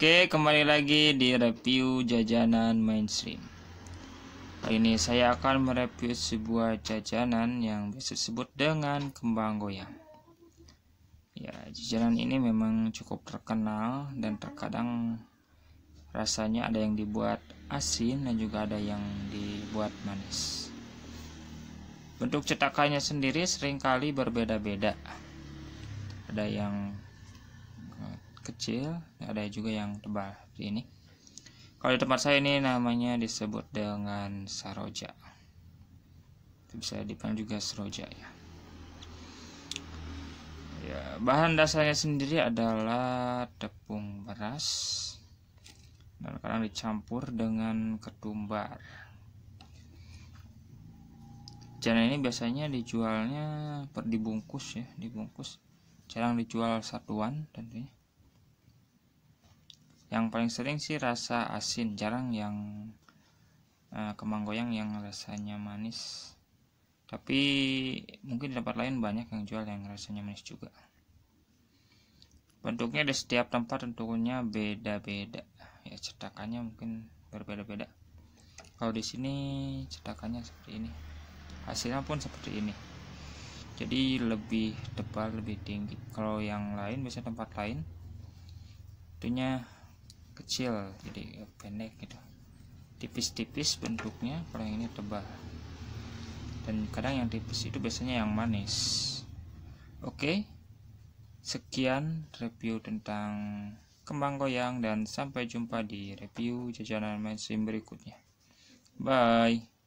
Oke, kembali lagi di review jajanan mainstream. Kali ini saya akan mereview sebuah jajanan yang bisa disebut dengan kembang goyang. Ya, jajanan ini memang cukup terkenal dan terkadang rasanya ada yang dibuat asin dan juga ada yang dibuat manis. Bentuk cetakannya sendiri seringkali berbeda-beda. Ada yang kecil ada juga yang tebal seperti ini kalau di tempat saya ini namanya disebut dengan saroja itu bisa dipanggil juga saroja ya ya bahan dasarnya sendiri adalah tepung beras dan kadang dicampur dengan ketumbar jalan ini biasanya dijualnya per dibungkus ya dibungkus jarang dijual satuan tentunya yang paling sering sih rasa asin jarang yang uh, kemang goyang yang rasanya manis tapi mungkin di tempat lain banyak yang jual yang rasanya manis juga bentuknya di setiap tempat tentunya beda-beda ya cetakannya mungkin berbeda-beda kalau di sini cetakannya seperti ini hasilnya pun seperti ini jadi lebih tebal lebih tinggi kalau yang lain biasanya tempat lain tentunya kecil jadi pendek gitu tipis-tipis bentuknya kalau yang ini tebal dan kadang yang tipis itu biasanya yang manis oke sekian review tentang kembang goyang dan sampai jumpa di review jajanan mainstream berikutnya bye